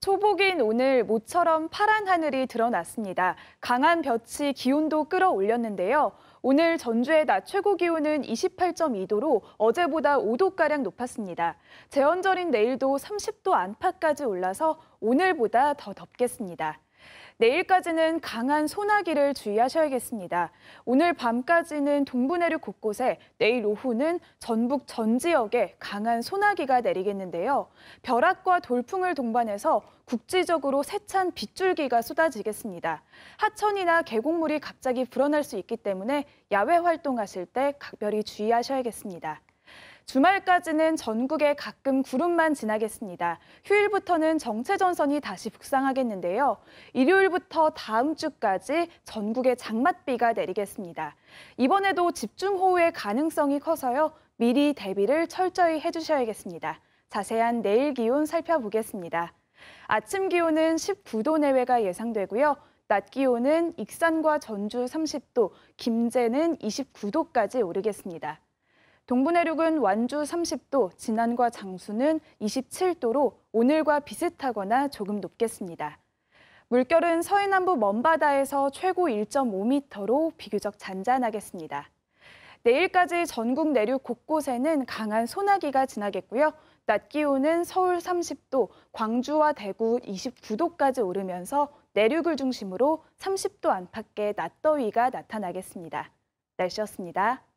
초복인 오늘 모처럼 파란 하늘이 드러났습니다. 강한 볕이 기온도 끌어올렸는데요. 오늘 전주의 낮 최고 기온은 28.2도로 어제보다 5도가량 높았습니다. 제헌절인 내일도 30도 안팎까지 올라서 오늘보다 더 덥겠습니다. 내일까지는 강한 소나기를 주의하셔야겠습니다. 오늘 밤까지는 동부 내륙 곳곳에 내일 오후는 전북 전 지역에 강한 소나기가 내리겠는데요. 벼락과 돌풍을 동반해서 국지적으로 세찬 빗줄기가 쏟아지겠습니다. 하천이나 계곡물이 갑자기 불어날 수 있기 때문에 야외 활동하실 때 각별히 주의하셔야겠습니다. 주말까지는 전국에 가끔 구름만 지나겠습니다. 휴일부터는 정체전선이 다시 북상하겠는데요. 일요일부터 다음 주까지 전국에 장맛비가 내리겠습니다. 이번에도 집중호우의 가능성이 커서요. 미리 대비를 철저히 해주셔야겠습니다. 자세한 내일 기온 살펴보겠습니다. 아침 기온은 19도 내외가 예상되고요. 낮 기온은 익산과 전주 30도, 김제는 29도까지 오르겠습니다. 동부 내륙은 완주 30도, 진안과 장수는 27도로 오늘과 비슷하거나 조금 높겠습니다. 물결은 서해남부 먼바다에서 최고 1.5m로 비교적 잔잔하겠습니다. 내일까지 전국 내륙 곳곳에는 강한 소나기가 지나겠고요. 낮 기온은 서울 30도, 광주와 대구 29도까지 오르면서 내륙을 중심으로 30도 안팎의 낮더위가 나타나겠습니다. 날씨였습니다.